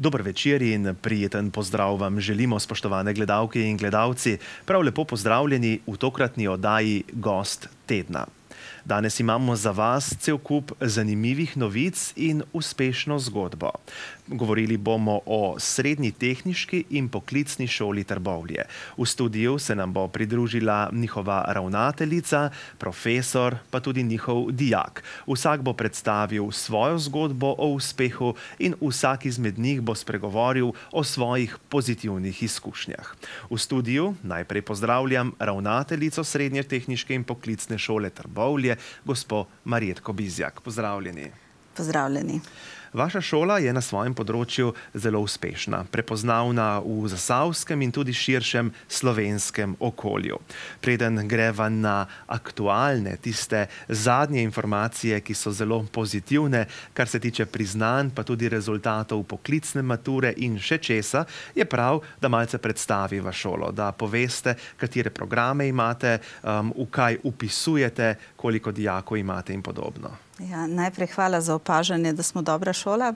Dobro večer in prijeten pozdrav vam želimo, spoštovane gledalke in gledalci. Prav lepo pozdravljeni v tokratni oddaji Gost tedna. Danes imamo za vas cel kup zanimivih novic in uspešno zgodbo. Govorili bomo o srednji tehniški in poklicni šoli Trbovlje. V studiju se nam bo pridružila njihova ravnateljica, profesor, pa tudi njihov dijak. Vsak bo predstavil svojo zgodbo o uspehu in vsak izmed njih bo spregovoril o svojih pozitivnih izkušnjah. V studiju najprej pozdravljam ravnateljico srednje tehniške in poklicne šole Trbovlje, gospod Marjetko Bizjak. Pozdravljeni. Pozdravljeni. Pozdravljeni. Vaša šola je na svojem področju zelo uspešna, prepoznavna v zasavskem in tudi širšem slovenskem okolju. Preden greva na aktualne, tiste zadnje informacije, ki so zelo pozitivne, kar se tiče priznanj, pa tudi rezultatov poklicne mature in še česa, je prav, da malce predstaviva šolo, da poveste, katere programe imate, um, v kaj upisujete, koliko dijakov imate in podobno. Ja, najprej hvala za opažanje, da smo dobra šola.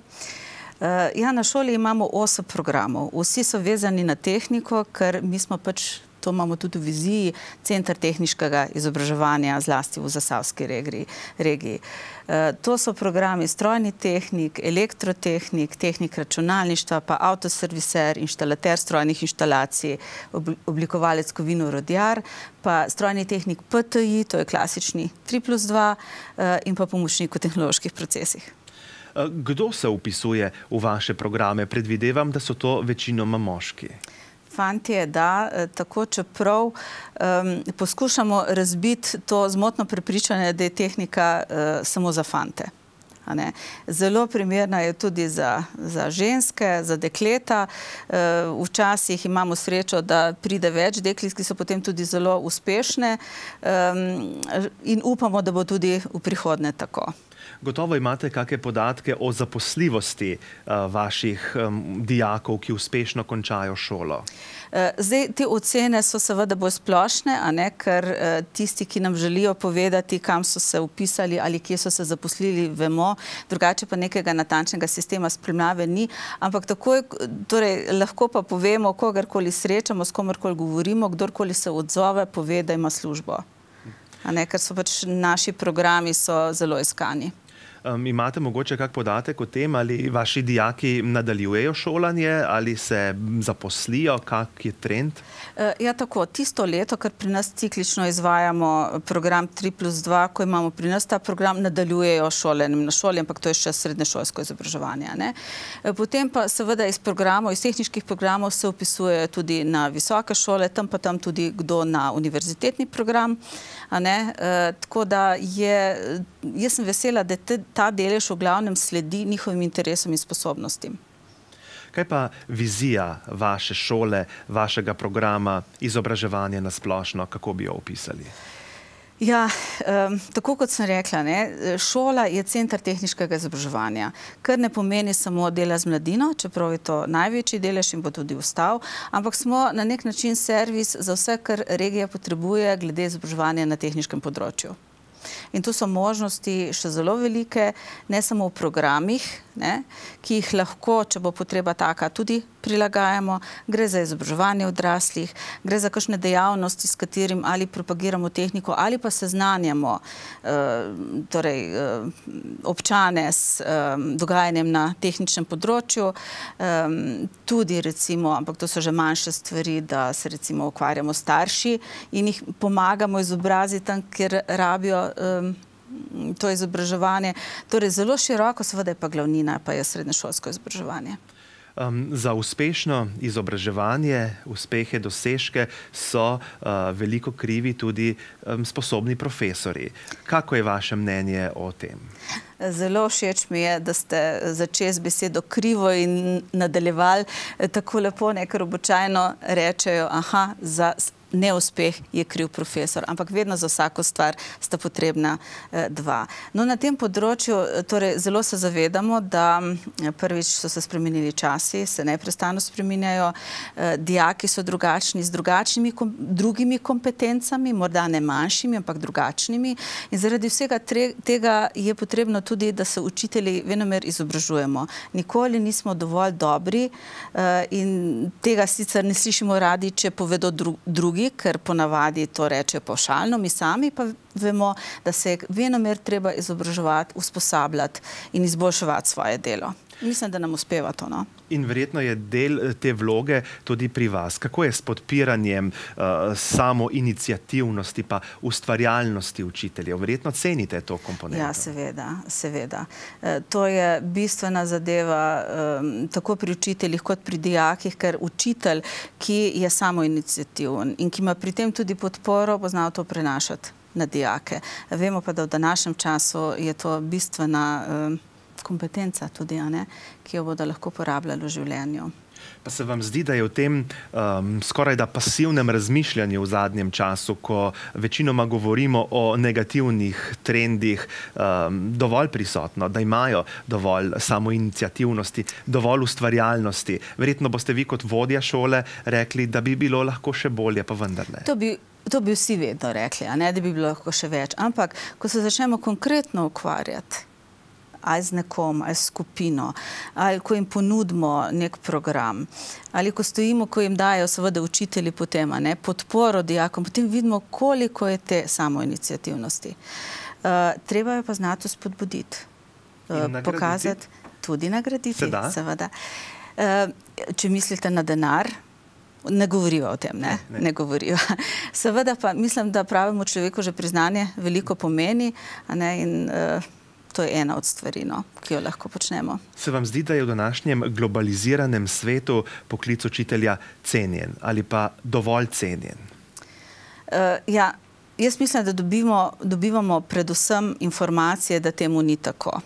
Eh, ja, na šoli imamo osem programov. Vsi so vezani na tehniko, ker mi smo pač to imamo tudi v viziji, centr tehničkega izobraževanja zlasti v Zasavski regiji. E, to so programi strojni tehnik, elektrotehnik, tehnik računalništva, pa autoserviser, inštalater strojnih inštalacij, oblikovalec kovino rodjar, pa strojni tehnik PTI, to je klasični 3 plus 2, e, in pa pomočnik v tehnoloških procesih. E, kdo se upisuje v vaše programe? Predvidevam, da so to večinoma moški. Kdo se upisuje v vaše programe? fantje, da eh, tako, čeprav poskušamo razbiti to zmotno prepričanje, da je tehnika eh, samo za fante. Zelo primerna je tudi za ženske, za dekleta. Eh, včasih imamo srečo, da pride več deklic, ki so potem tudi zelo uspešne in upamo, da bo tudi v prihodne tako. Zdaj. Gotovo imate kakšne podatke o zaposljivosti eh, vaših dijakov, ki uspešno končajo šolo. Eh, zdaj, te ocene so seveda bolj splošne, ker eh, tisti, ki nam želijo povedati, kam so se upisali ali kje so se zaposlili, vemo, drugače pa nekega natančnega sistema spremljave ni, ampak takoj torej, lahko pa povemo, kogarkoli srečamo, s komarkoli govorimo, kdorkoli se odzove, povedajmo službo ker so pač naši programi zelo iskani. Um, imate morda kak podatek o tem, ali vaši dijaki nadaljujejo šolanje ali se zaposlijo, kak je trend? E, ja, tako. Tisto leto, ker pri nas ciklično izvajamo program 3 plus 2, ko imamo pri nas ta program, nadaljujejo šole na šoli, ampak to je še srednješolsko izobraževanje. Ne? E, potem pa seveda iz programov, iz tehničnih programov se upisujejo tudi na visoke šole, tam pa tam tudi kdo na univerzitetni program. E, tako da je jaz sem vesela, da te, ta delež v glavnem sledi njihovim interesom in sposobnostim. Kaj pa vizija vaše šole, vašega programa, izobraževanje na splošno, kako bi jo opisali? Ja, um, tako kot sem rekla, ne, šola je center tehničnega izobraževanja, kar ne pomeni samo dela z mladino, čeprav je to največji delež in bo tudi ustav, ampak smo na nek način servis za vse, kar regija potrebuje glede izobraževanja na tehničnem področju. In tu so možnosti še zelo velike, ne samo v programih, ki jih lahko, če bo potreba taka, tudi prilagajamo. Gre za izobraževanje odraslih, gre za kakšne dejavnosti, s katerim ali propagiramo tehniko, ali pa seznanjamo eh, torej, eh, občane s eh, dogajanjem na tehničnem področju. Tudi recimo, ampak to so že manjše stvari, da se recimo okvarjamo starši in jih pomagamo izobraziti tam, kjer rabijo vsega to izobraževanje. Torej, zelo široko, seveda je pa glavnina, pa je srednješolsko izobraževanje. Um, za uspešno izobraževanje, uspehe, dosežke so uh, veliko krivi tudi um, sposobni profesori. Kako je vaše mnenje o tem? Zelo všeč mi je, da ste začeli z besedo krivo in nadaljevali eh, tako lepo, ne, ker običajno rečejo, aha, za srednješolsko izobraževanje neuspeh je kriv profesor, ampak vedno za vsako stvar sta potrebna eh, dva. No, na tem področju eh, torej, zelo se zavedamo, da eh, prvič so se spremenili časi, se neprestano spreminjajo, dijaki so drugačni z drugačnimi, drugimi kompetencami, morda ne manjšimi, ampak drugačnimi. In zaradi vsega tega je potrebno tudi, da se učitelji venomer izobražujemo. Nikoli nismo dovolj dobri in tega sicer ne slišimo radi, če povedo drugi, drugi, ker ponavadi to reče pošalno, mi sami pa vemo, da se je venomer treba izobraževati, usposabljati in izboljševati svoje delo. Mislim, da nam uspeva to. No? In verjetno je del eh, te vloge tudi pri vas. Kako je s podpiranjem uh, eh, samo inicijativnosti pa ustvarjalnosti učiteljev? Verjetno cenite to komponento. Ja, seveda, seveda. E, to je bistvena zadeva um, tako pri učiteljih kot pri dijakih, ker učitelj, ki je samo inicijativen in ki ima pri tem tudi podporo, bo znal to prenašati na dijake. Vemo pa, da v današnjem času je to bistvena um, kompetenca tudi, ki jo bodo lahko porabljali v življenju. Pa se vam zdi, da je v tem um, skoraj da pasivnem razmišljanju v zadnjem času, ko večinoma govorimo o negativnih trendih, um, dovolj prisotno, da imajo dovolj samoinicijativnosti, dovolj ustvarjalnosti. Verjetno boste vi kot vodja šole rekli, da bi bilo lahko še bolje, pa vendarle. To bi... To bi vsi vedno rekli, da bi bilo lahko še več. Ampak, ko se začnemo konkretno ukvarjati ali z nekom, ali s skupino, ali ko jim ponudimo nek program, ali ko stojimo, ko jim dajo seveda učitelji potem podporo dijakom, potem vidimo, koliko je te samoinicijativnosti. Eh, treba jo pa znati spodbuditi, eh, pokazati, tudi nagraditi, seveda. Eh, če mislite na denar, Ne govorijo o tem, ne? Ne govorijo. Seveda pa mislim, da pravemu človeku že priznanje veliko pomeni in to je ena od stvari, no, ki jo lahko počnemo. Se vam zdi, da je v današnjem globaliziranem svetu poklic učitelja cenjen ali pa dovolj cenjen? Uh, ja, jaz mislim, da dobimo, dobivamo predvsem informacije, da temu ni tako.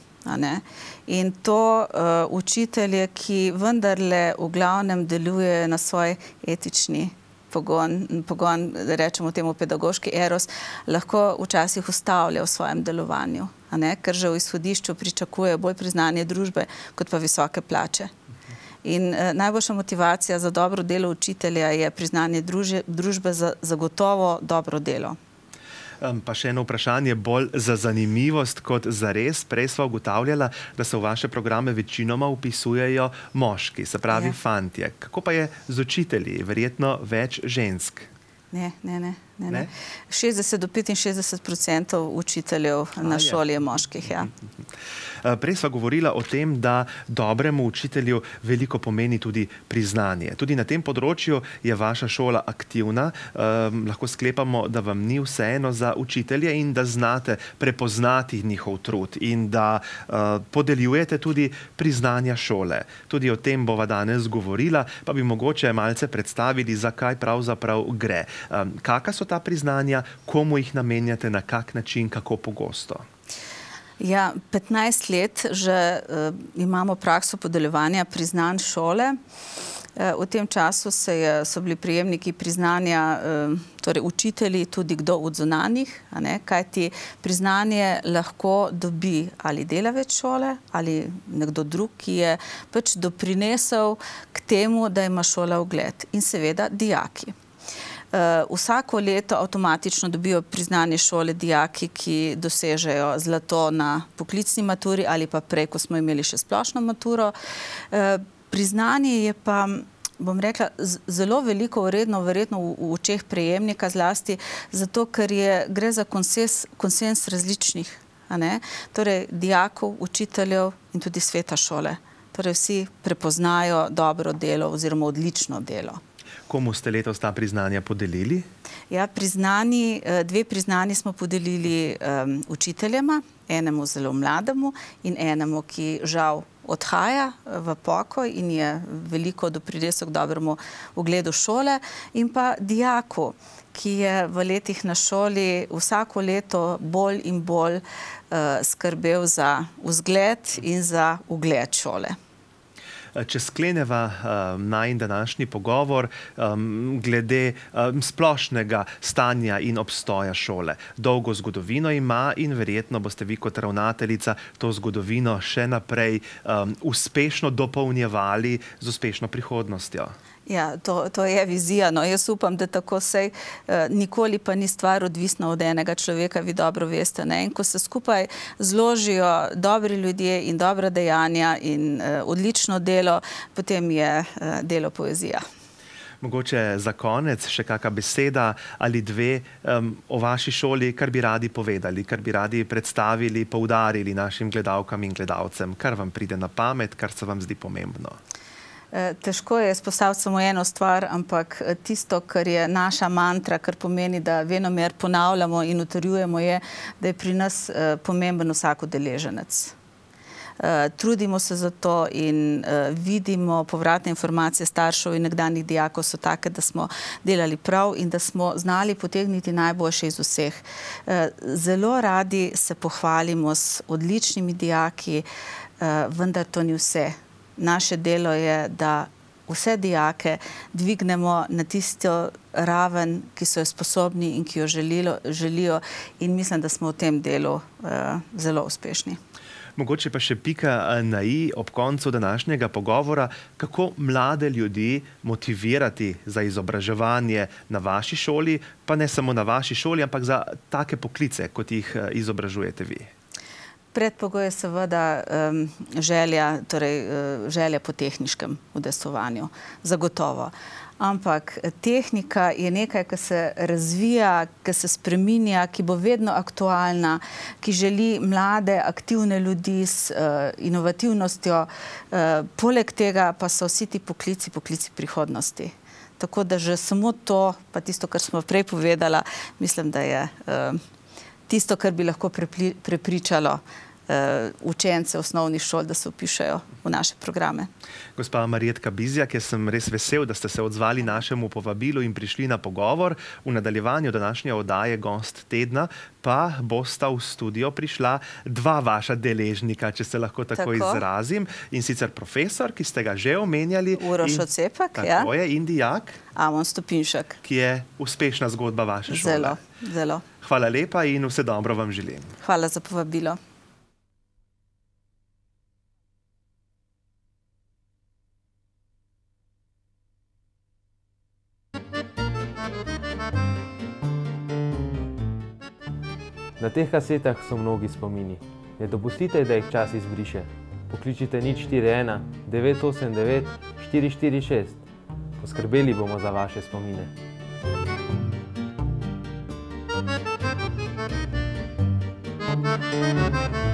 In to uh, učitelje, ki vendarle v glavnem delujejo na svoj etični pogon, pogon, da rečemo temu pedagoški eros, lahko včasih ustavlja v svojem delovanju ker že v izhodišču pričakujejo bolj priznanje družbe, kot pa visoke plače. In eh, najboljša motivacija za dobro delo učitelja je priznanje družbe za zagotovo dobro delo. Pa še eno vprašanje, bolj za zanimivost kot za res. Prej sva ugotavljala, da se v vaše programe večinoma upisujejo moški, se pravi ja. fantje. Kako pa je z učitelji? Verjetno več žensk? Ne, ne, ne. Ne, ne. 60 do 65 odstotkov učiteljev A, na šoli je moških. Ja. Eh, prej smo govorili o tem, da dobremu učitelju veliko pomeni tudi priznanje. Tudi na tem področju je vaša šola aktivna. Um, lahko sklepamo, da vam ni vseeno za učitelje in da znate prepoznati njihov trud in da uh, podeljujete tudi priznanja šole. Tudi o tem bova danes govorila, pa bi mogoče malce predstavili, zakaj pravzaprav gre. Um, kaka so so ta priznanja, komu jih namenjate, na kak način, kako pogosto? Ja, 15 let že uh, imamo prakso podeljevanja priznanj šole. Eh, v tem času je, so bili prijemniki priznanja, eh, torej učitelji, tudi kdo od zunanjih, kajti priznanje lahko dobi ali delavec šole ali nekdo drug, ki je pač doprinesel k temu, da ima šola ugled in seveda dijaki. Eh, vsako leto avtomatično dobijo priznanje šole dijaki, ki dosežejo zlato na poklicni maturi ali pa prej, ko smo imeli še splošno maturo. Eh, priznanje je pa bom rekla, zelo veliko vredno verjetno v očeh prejemnika zlasti, zato ker gre za konsens različnih, torej dijakov, učiteljev in tudi sveta šole. Torej vsi prepoznajo dobro delo oziroma odlično delo. Komu ste letos ta priznanja podelili? Ja, priznani, eh, dve priznani smo podelili um, učiteljema, enemu zelo mlademu in enemu, ki žal odhaja eh, v pokoj in je veliko doprinesel k dobremu ugledu šole, in pa dijaku, ki je v letih na šoli vsako leto bolj in bolj uh, skrbel za vzgled in za ugled šole če skleneva eh, naj in današnji pogovor eh, glede eh, splošnega stanja in obstoja šole. Dolgo zgodovino ima in verjetno boste vi kot ravnateljica to zgodovino še naprej uspešno dopolnjevali z uspešno prihodnostjo. Ja, to, to je vizija. No, jaz upam, da tako sej. Eh, nikoli pa ni stvar odvisna od enega človeka, vi dobro veste. Ne? In ko se skupaj zložijo dobri ljudje in dobra dejanja in eh, odlično delo, potem je eh, delo poezija. Mogoče za konec še kakšna beseda ali dve um, o vaši šoli, kar bi radi povedali, kar bi radi predstavili, poudarili našim gledalkam in gledalcem, kar vam pride na pamet, kar se vam zdi pomembno. Uh, Eh, težko je izpostaviti samo eno stvar, ampak eh, tisto, kar je naša mantra, kar pomeni, da vedno mer ponavljamo in utrjujemo, je, da je pri nas eh, pomemben vsak udeleženec. Trudimo se za to in vidimo povratne informacije staršev in nekdanjih dijakov so take, da smo delali prav in da smo znali potegniti najboljše iz vseh. Zelo radi se pohvalimo s odličnimi dijaki, vendar to ni vse. Vse naše delo je, da vse dijake dvignemo na tisto raven, ki so jo sposobni in ki jo želilo, želijo in mislim, da smo v tem delu eh, zelo uspešni. Mogoče pa še pika eh, na i ob koncu današnjega pogovora, kako mlade ljudi motivirati za izobraževanje na vaši šoli, pa ne samo na vaši šoli, ampak za take poklice, kot jih eh, izobražujete vi predpogoj je seveda želja, torej e, želja po tehniškem udesovanju, zagotovo. Ampak tehnika je nekaj, ki se razvija, ki se spreminja, ki bo vedno aktualna, ki želi mlade, aktivne ljudi s e, inovativnostjo. E, poleg tega pa so vsi ti poklici, poklici prihodnosti. Tako da že samo to, pa tisto, kar smo prej povedala, mislim, da je nekaj tisto, kar bi lahko prepričalo Eh, učence osnovnih šol, da se upišajo v naše programe. Gospa Marjetka Bizjak, jaz sem res vesel, da ste se odzvali našemu povabilu in prišli na pogovor. V nadaljevanju današnje odaje Gost tedna pa bosta v studio prišla dva vaša deležnika, če se lahko tako izrazim. In sicer profesor, ki ste ga že omenjali. Urošo Cepak, ja. Tako je, Indijak. Amon Stopinšek. Ki je uspešna zgodba vaše šole. Zelo, zelo. Hvala lepa in vse dobro vam želim. Hvala za povabilo. Na teh kasetah so mnogi spomini. Ne dopustite, da jih čas izbriše. Pokličite nič 41 989 446. Poskrbeli bomo za vaše spomine. Thank you.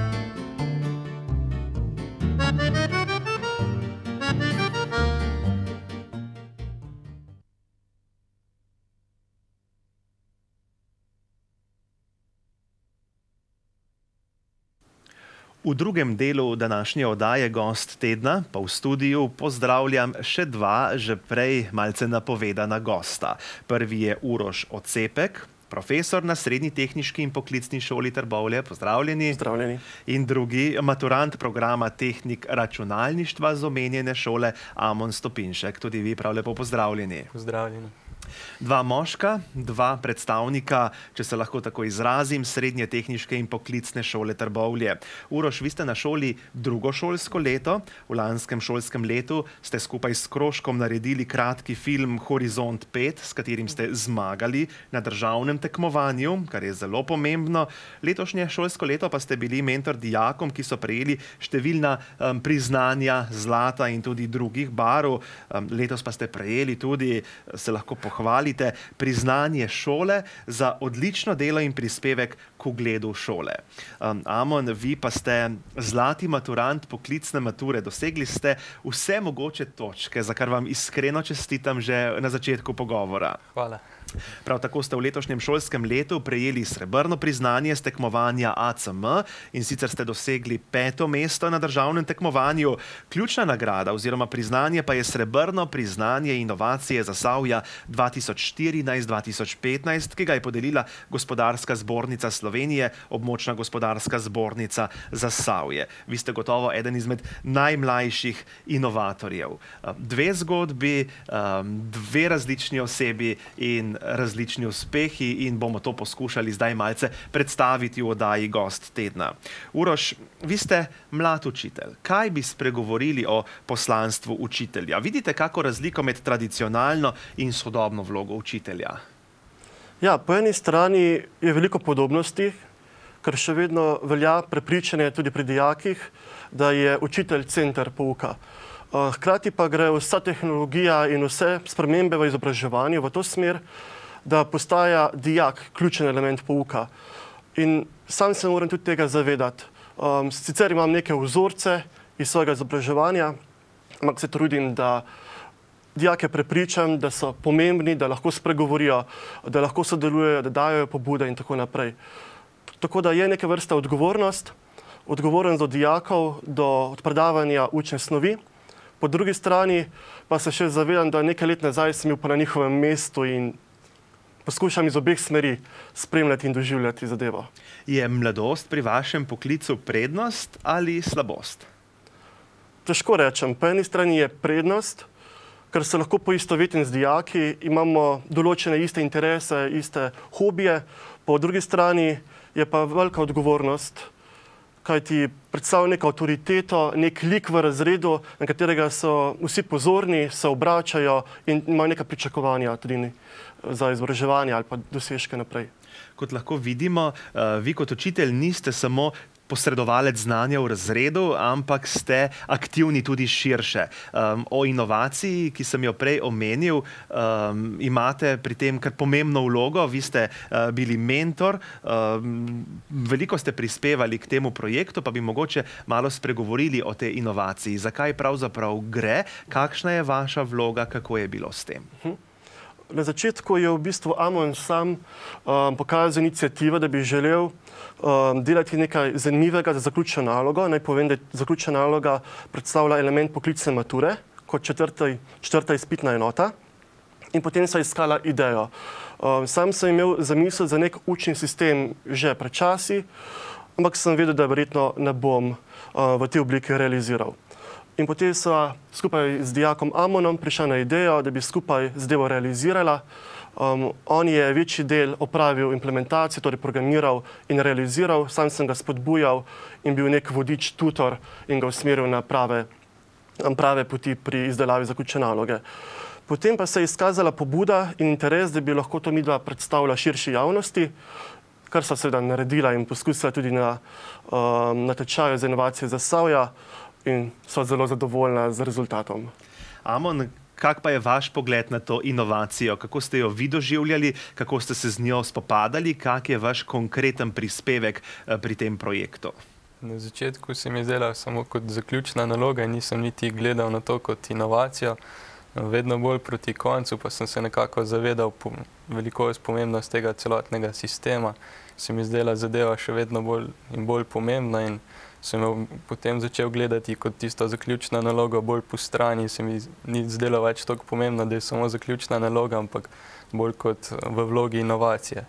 V drugem delu današnje oddaje Gost tedna pa v studiu pozdravljam še dva že prej malce napovedana gosta. Prvi je Uroš Ocepek, profesor na Srednji tehnički in poklicni šoli Trbovlje. Pozdravljeni. Pozdravljeni. In drugi, maturant programa Tehnik računalništva z omenjene šole Amon Stopinšek. Tudi vi prav lepo pozdravljeni. Pozdravljeni. Dva moška, dva predstavnika, če se lahko tako izrazim, srednje tehniške in poklicne šole Trbovlje. Uroš, vi ste na šoli drugo šolsko leto. V lanskem šolskem letu ste skupaj s Kroškom naredili kratki film Horizont 5, s katerim ste zmagali na državnem tekmovanju, kar je zelo pomembno. Letošnje šolsko leto pa ste bili mentor dijakom, ki so prejeli številna um, priznanja zlata in tudi drugih barov. Um, letos pa ste prejeli tudi, se lahko pohvalim, pohvalite priznanje šole za odlično delo in prispevek k ugledu šole. Um, Amon, vi pa ste zlati maturant poklicne mature, dosegli ste vse mogoče točke, za kar vam iskreno čestitam že na začetku pogovora. Hvala. Prav tako ste v letošnjem šolskem letu prejeli srebrno priznanje z tekmovanja ACM in sicer ste dosegli peto mesto na državnem tekmovanju. Ključna nagrada oziroma priznanje pa je srebrno priznanje inovacije za Savja 2014-2015, ki ga je podelila gospodarska zbornica Slovenije, območna gospodarska zbornica za Savje. Vi ste gotovo eden izmed najmlajših inovatorjev. Dve zgodbi, ehm, dve različni osebi in različni uspehi in bomo to poskušali zdaj malce predstaviti v oddaji Gost tedna. Uroš, vi ste mlad učitelj. Kaj bi spregovorili o poslanstvu učitelja? Vidite, kako razliko med tradicionalno in sodobno vlogo učitelja? Ja, po eni strani je veliko podobnosti, ker še vedno velja prepričanje tudi pri dijakih, da je učitelj center pouka. Hkrati pa gre vsa tehnologija in vse spremembe v izobraževanju v to smer, da postaja dijak ključen element pouka. In sam se moram tudi tega zavedati. Um, sicer imam neke vzorce iz svojega izobraževanja, ampak se trudim, da dijake prepričam, da so pomembni, da lahko spregovorijo, da lahko sodelujejo, da dajo pobude in tako naprej. Tako da je neka vrsta odgovornost, odgovornost do dijakov, do predavanja učne snovi. Po drugi strani pa se še zavedam, da nekaj let nazaj sem bil na njihovem mestu in poskušam iz obeh smeri spremljati in doživljati zadevo. Je mladosti pri vašem poklicu prednost ali slabost? Težko rečem. Po eni strani je prednost, ker se lahko poistovetim z dijaki, imamo določene iste interese, iste hobije, po drugi strani je pa velika odgovornost kaj ti predstavlja neko avtoriteto, nek lik v razredu, na katerega so vsi pozorni, se obračajo in imajo neka pričakovanja tudi za izobraževanje ali pa dosežke naprej. Kot lahko vidimo, eh, vi kot učitelj niste samo posredovalec znanja v razredu, ampak ste aktivni tudi širše. Um, o inovaciji, ki sem jo prej omenil, um, imate pri tem kar pomembno vlogo. Vi ste uh, bili mentor, um, veliko ste prispevali k temu projektu, pa bi mogoče malo spregovorili o tej inovaciji. Zakaj pravzaprav gre, kakšna je vaša vloga, kako je bilo s tem? Hm na začetku je v bistvu Amon sam um, pokazal inicijativo, da bi želel um, delati nekaj zanimivega za zaključno nalogo. Naj povem, da zaključna naloga predstavlja element poklicne mature kot četrtaj, četrta izpitna enota. In potem so iskala idejo. Um, sam sem imel za misel za nek učni sistem že prečasi, ampak sem vedel, da verjetno ne bom uh, v tej obliki realiziral. In potem so skupaj z dijakom Amonom prišla na idejo, da bi skupaj zdevo realizirala. Um, on je večji del opravil implementacijo, torej programiral in realiziral, sam sem ga spodbujal in bil nek vodič, tutor in ga usmeril na prave, um, prave poti pri izdelavi zaključne naloge. Potem pa se je izkazala pobuda in interes, da bi lahko to midva predstavila širši javnosti, kar so seveda naredila in poskusila tudi na, um, na tečaju za inovacije za Savja in so zelo zadovoljna z rezultatom. Amon, kak pa je vaš pogled na to inovacijo? Kako ste jo vi doživljali, kako ste se z njo spopadali, kak je vaš konkreten prispevek eh, pri tem projektu? Na začetku se mi je zdela samo kot zaključna naloga in nisem niti gledal na to kot inovacijo. Vedno bolj proti koncu pa sem se nekako zavedal veliko spomembnost tega celotnega sistema. Se mi je zdela zadeva še vedno bolj in bolj pomembna in vsega sem jo potem začel gledati kot tisto zaključna naloga bolj po strani, se mi ni zdelo več tako pomembno, da je samo zaključna naloga, ampak bolj kot eh, v vlogi inovacije.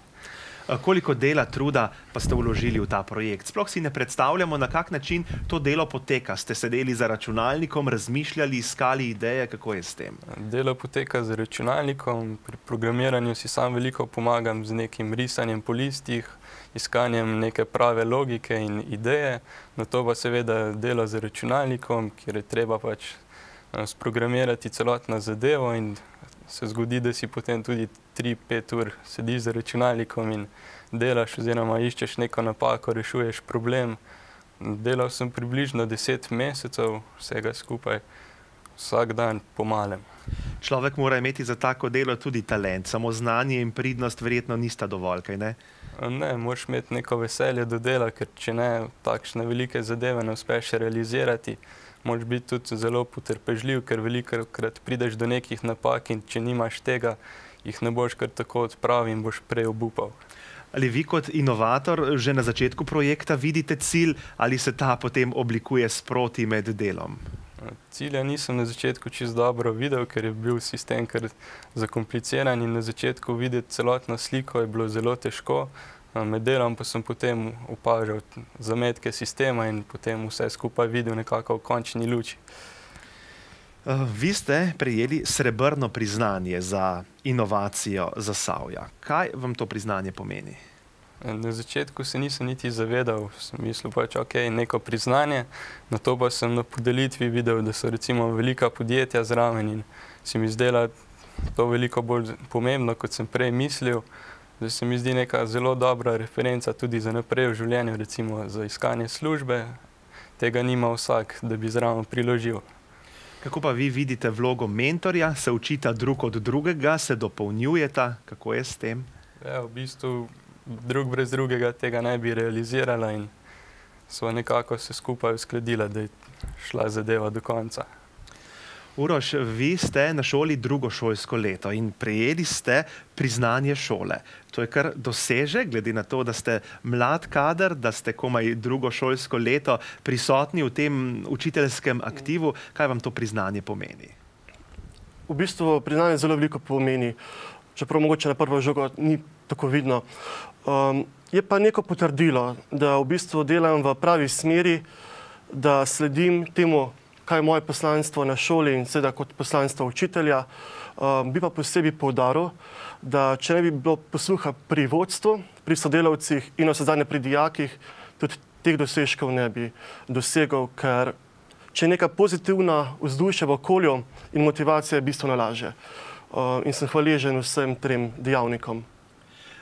Eh, koliko dela, truda pa ste vložili v ta projekt. Sploh si ne predstavljamo, na kak način to delo poteka. Ste sedeli za računalnikom, razmišljali, iskali ideje, kako je s tem? Delo poteka za računalnikom, pri programiranju si sam veliko pomagam z nekim risanjem po listih, iskanjem neke prave logike in ideje, na to pa seveda delo za računalnikom, kjer je treba pač eh, sprogramirati celotno zadevo in se zgodi, da si potem tudi 3-5 ur sediš za računalnikom in delaš, oziroma iščeš neko napako, rešuješ problem. Delal sem približno 10 mesecev, vsega skupaj, vsak dan pomalem. Človek mora imeti za tako delo tudi talent, samo znanje in pridnost verjetno nista dovolj, kaj ne? Ne, moraš imeti neko veselje do dela, ker če ne, takšne velike zadeve ne uspeš realizirati. Moraš biti tudi zelo potrpežljiv, ker velikokrat prideš do nekih napak in če nimaš tega, nekaj, jih ne boš kar tako odpravil in boš prej obupal. Ali vi kot inovator že na začetku projekta vidite cilj ali se ta potem oblikuje sproti med delom? Cilja nisem na začetku čist dobro videl, ker je bil sistem kar zakompliciran in na začetku videti celotno sliko je bilo zelo težko. Med delom pa sem potem upažal zametke sistema in potem vse skupaj videl nekako v končni luči. Vi ste prejeli srebrno priznanje za projekta inovacijo za Savja. Kaj vam to priznanje pomeni? Na začetku se nisem niti zavedal, sem mislil pač, ok, neko priznanje, na to pa sem na podelitvi videl, da so recimo velika podjetja zraven in se mi zdela to veliko bolj pomembno, kot sem prej mislil, da se mi zdi neka zelo dobra referenca tudi za naprej v življenju, recimo za iskanje službe, tega nima vsak, da bi zraven priložil. Kako pa vi vidite vlogo mentorja, se učita drug od drugega, se dopolnjujeta, kako je s tem? Ja, v bistvu drug brez drugega tega ne bi realizirala in so nekako se skupaj uskladila, da je šla zadeva do konca. Uroš, vi ste na šoli drugo šolsko leto in prejeli ste priznanje šole. To je kar doseže, glede na to, da ste mlad kader, da ste komaj drugo šolsko leto prisotni v tem učiteljskem aktivu. Kaj vam to priznanje pomeni? V bistvu priznanje zelo veliko pomeni, čeprav mogoče na prvo žogo ni tako vidno. Ehm, je pa neko potrdilo, da v bistvu delam v pravi smeri, da sledim temu kaj je moje poslanstvo na šoli in seveda kot poslanstvo učitelja. Um, bi pa posebej povdaril, da če ne bi bilo posluha pri vodstvu, pri sodelavcih in vse zadnje pri dijakih, tudi teh dosežkov ne bi dosegal, ker če je neka pozitivna vzdušja v okolju in motivacija, je bistveno laže. Um, in sem hvaležen vsem trem dejavnikom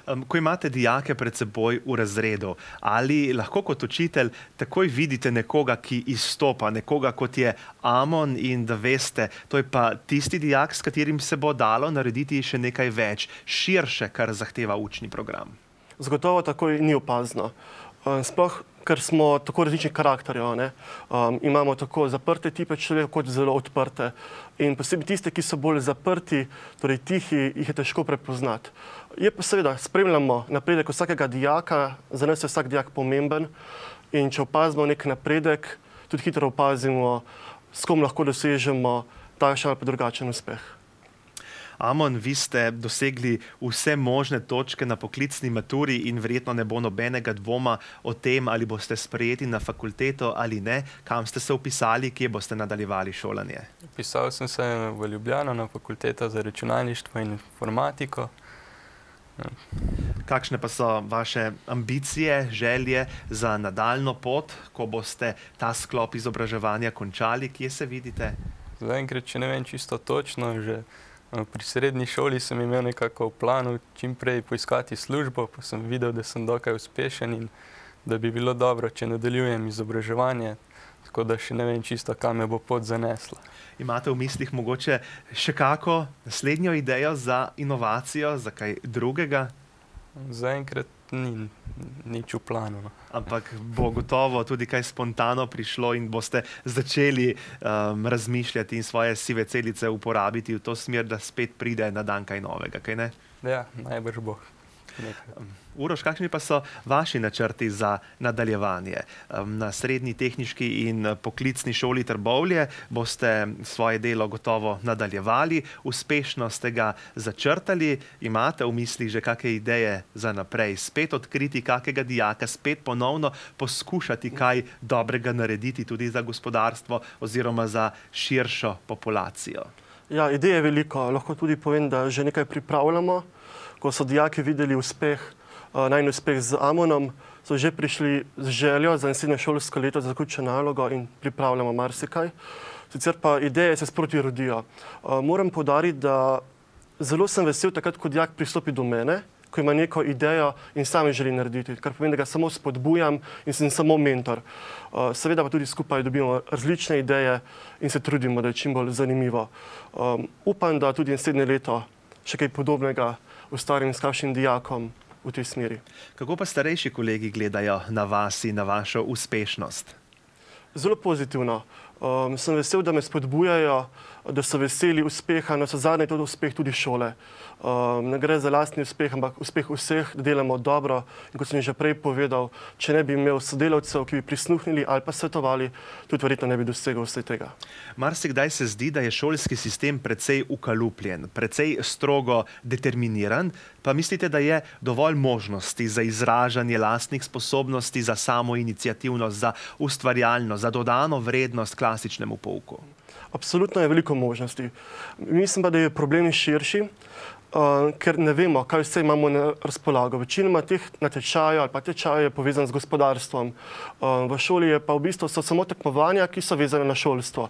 um, ko imate dijake pred seboj v razredu, ali lahko kot učitelj takoj vidite nekoga, ki izstopa, nekoga kot je Amon in da veste, to je pa tisti dijak, s katerim se bo dalo narediti še nekaj več, širše, kar zahteva učni program? Zagotovo tako ni opazno. Sploh ker smo tako različnih karakterjev. Um, imamo tako zaprte tipe človeka, kot zelo odprte. In posebej tiste, ki so bolj zaprti, torej tihi, jih je težko prepoznati. Je pa seveda, spremljamo napredek vsakega dijaka, za nas je vsak dijak pomemben. In če opazimo nek napredek, tudi hitro opazimo, s kom lahko dosežemo takšen ali drugačen uspeh. Amon, vi ste dosegli vse možne točke na poklicni maturi in verjetno ne bo nobenega dvoma o tem, ali boste sprejeti na fakulteto ali ne. Kam ste se upisali, kje boste nadaljevali šolanje? Upisal sem se v Ljubljano na fakulteto za računalništvo in informatiko. Kakšne pa so vaše ambicije, želje za nadaljno pot, ko boste ta sklop izobraževanja končali? Kje se vidite? Zdaj enkrat, če ne vem čisto točno, že vsega. Eh, pri srednji šoli sem imel nekako v planu čim prej poiskati službo, pa sem videl, da sem dokaj uspešen in da bi bilo dobro, če nadaljujem izobraževanje, tako da še ne vem čisto, kam me bo pot zanesla. Imate v mislih mogoče še kako naslednjo idejo za inovacijo, za kaj drugega? Zaenkrat ni nič v planu. No. Ampak bo gotovo tudi kaj spontano prišlo in boste začeli um, razmišljati in svoje sive celice uporabiti v to smer, da spet pride na dan kaj novega. Kaj ja, najbrž bo. Uroš, kakšni pa so vaši načrti za nadaljevanje? Na srednji tehnički in eh, poklicni šoli Trbovlje boste svoje delo gotovo nadaljevali, uspešno ste ga začrtali, imate v misli že kakšne ideje za naprej, spet odkriti kakega dijaka, spet ponovno poskušati kaj dobrega narediti tudi za gospodarstvo oziroma za širšo populacijo. Ja, ideje je veliko. Lahko tudi povem, da že nekaj pripravljamo ko so dijaki videli uspeh, eh, najni uspeh z Amonom, so že prišli z željo za naslednje šolsko leto, za zaključeno nalogo in pripravljamo marsikaj. Sicer pa ideje se sproti rodijo. Eh, moram podariti, da zelo sem vesel takrat, ko dijak pristopi do mene, ko ima neko idejo in sami želi narediti, kar pomeni, da ga samo spodbujam in sem samo mentor. Eh, seveda pa tudi skupaj dobimo različne ideje in se trudimo, da je čim bolj zanimivo. Upam, da tudi naslednje leto še kaj podobnega ustvarim s kakšnim dijakom v tej smeri. Kako pa starejši kolegi gledajo na vas in na vašo uspešnost? Zelo pozitivno. Um, sem vesel, da me spodbujajo, da so veseli uspeha, no so zadnji tudi uspeh tudi šole. Um, ne gre za lastni uspeh, ampak uspeh vseh, da delamo dobro. In kot sem že prej povedal, če ne bi imel sodelavcev, ki bi prisluhnili ali pa svetovali, tudi verjetno ne bi dosegel vse tega. Mar se kdaj se zdi, da je šolski sistem precej ukalupljen, precej strogo determiniran, Pa mislite, da je dovolj možnosti za izražanje lastnih sposobnosti, za samo inicijativnost, za ustvarjalnost, za dodano vrednost klasičnemu pouku? Absolutno je veliko možnosti. Mislim pa, da je problem širši, eh, ker ne vemo, kaj vse imamo na razpolago. Večinoma teh natečajev ali pa tečajev je povezan z gospodarstvom. Eh, v šoli je pa v bistvu so samo tekmovanja, ki so vezane na šolstvo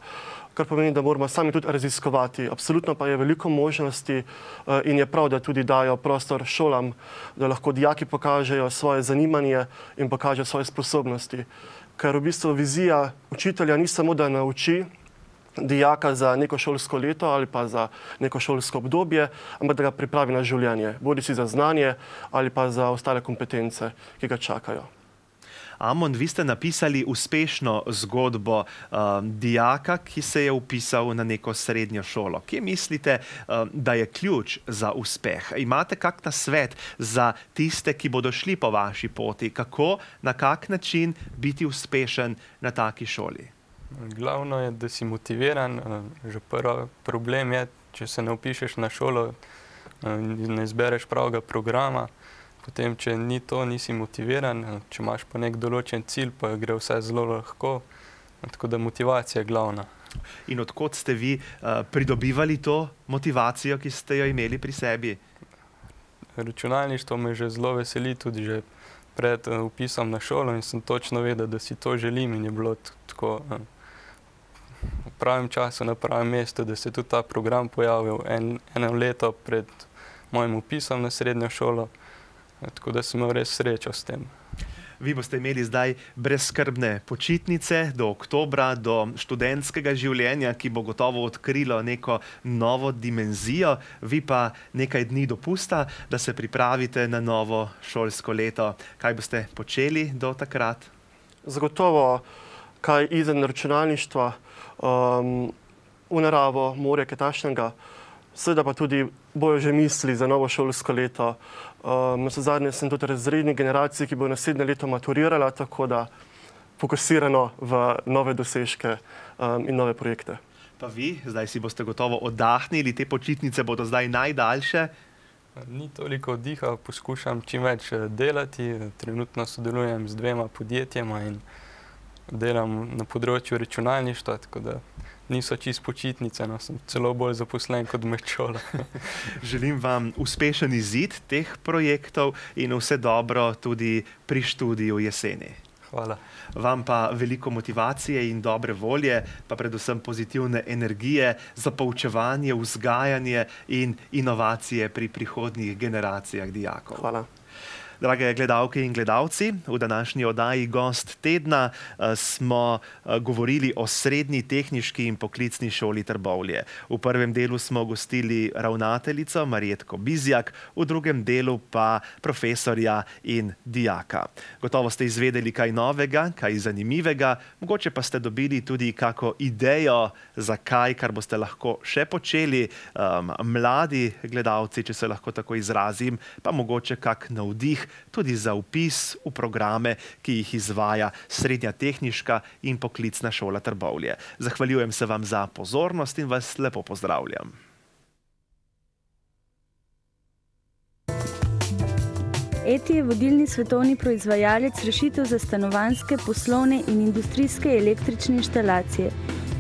kar pomeni, da moramo sami tudi raziskovati. Absolutno pa je veliko možnosti eh, in je prav, da tudi dajo prostor šolam, da lahko dijaki pokažejo svoje zanimanje in pokažejo svoje sposobnosti. Ker v bistvu vizija učitelja ni samo, da nauči dijaka za neko šolsko leto ali pa za neko šolsko obdobje, ampak da ga pripravi na življenje, bodi si za znanje ali pa za ostale kompetence, ki ga čakajo. Amon, vi ste napisali uspešno zgodbo uh, dijaka, ki se je upisal na neko srednjo šolo. Kje mislite, uh, da je ključ za uspeh? Imate kakšen svet za tiste, ki bodo šli po vaši poti, kako na kak način biti uspešen na taki šoli? Glavno je, da si motiviran. Eh, že prvi problem je, če se ne upišeš na šolo in ne izbereš pravega programa potem, če ni to, nisi motiviran, eh, če imaš pa nek določen cilj, pa gre vse zelo lahko. No, tako da motivacija je glavna. In odkot ste vi uh, pridobivali to motivacijo, ki ste jo imeli pri sebi? Računalništvo me že zelo veseli, tudi že pred uh, eh, upisom na šolo in sem točno vedel, da si to želim in je bilo tako v uh, pravem času, na pravem mestu, da se je tudi ta program pojavil en, eno leto pred mojim upisom na srednjo šolo. Ja, tako da smo res srečo s tem. Vi boste imeli zdaj brezkrbne počitnice do oktobra, do študentskega življenja, ki bo gotovo odkrilo neko novo dimenzijo, vi pa nekaj dni dopusta, da se pripravite na novo šolsko leto. Kaj boste počeli do takrat? Zagotovo, kaj izen računalništva um, v naravo morja, kaj tašnjega, seveda pa tudi bojo že misli za novo šolsko leto, uh, Um, ehm, na zadnje sem tudi razredni generaciji, ki bo naslednje leto maturirala, tako da fokusirano v nove dosežke um, in nove projekte. Pa vi, zdaj si boste gotovo oddahnili, te počitnice bodo zdaj najdaljše. Ni toliko oddiha, poskušam čim več eh, delati. Trenutno sodelujem z dvema podjetjema in delam na področju računalništva. Tako da niso čisto počitnice, no, sem celo bolj zaposlen kot mečola. Želim vam uspešen izid teh projektov in vse dobro tudi pri študiju jeseni. Hvala. Vam pa veliko motivacije in dobre volje, pa predvsem pozitivne energije za poučevanje, vzgajanje in inovacije pri prihodnjih generacijah dijakov. Hvala. Drage gledalke in gledalci, v današnji oddaji Gost tedna eh, smo eh, govorili o srednji tehnički in poklicni šoli Trbovlje. V prvem delu smo gostili ravnateljico Marjetko Bizjak, v drugem delu pa profesorja in dijaka. Gotovo ste izvedeli kaj novega, kaj zanimivega, mogoče pa ste dobili tudi kako idejo za kaj, kar boste lahko še počeli. Ehm, mladi gledalci, če se lahko tako izrazim, pa mogoče kak navdih tudi za upis v programe, ki jih izvaja Srednja tehniška in poklicna šola Trbovlje. Zahvaljujem se vam za pozornost in vas lepo pozdravljam. ETI je vodilni svetovni proizvajalec rešitev za stanovanske, poslovne in industrijske električne inštalacije,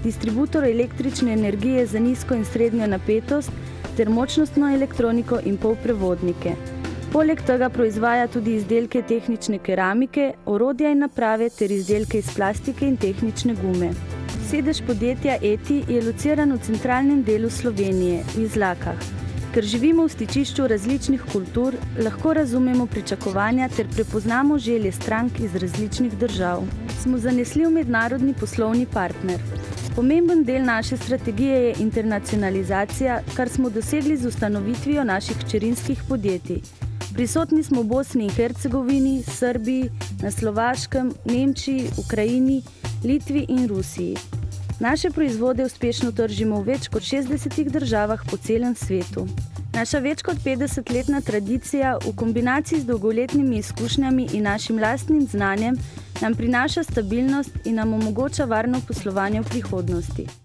distributor električne energije za nizko in srednjo napetost ter močnostno elektroniko in polprevodnike. prevodnike. Poleg tega proizvaja tudi izdelke tehnične keramike, orodja in naprave ter izdelke iz plastike in tehnične gume. Sedež podjetja ETI je lociran v centralnem delu Slovenije, v Izlakah. Ker živimo v stičišču različnih kultur, lahko razumemo pričakovanja ter prepoznamo želje strank iz različnih držav. Smo zanesljiv mednarodni poslovni partner. Pomemben del naše strategije je internacionalizacija, kar smo dosegli z ustanovitvijo naših čerinskih podjetij. Prisotni smo v Bosni in Hercegovini, Srbiji, na Slovaškem, Nemčiji, Ukrajini, Litvi in Rusiji. Naše proizvode uspešno tržimo v več kot 60 državah po celem svetu. Naša več kot 50-letna tradicija v kombinaciji z dolgoletnimi izkušnjami in našim lastnim znanjem nam prinaša stabilnost in nam omogoča varno poslovanje v prihodnosti.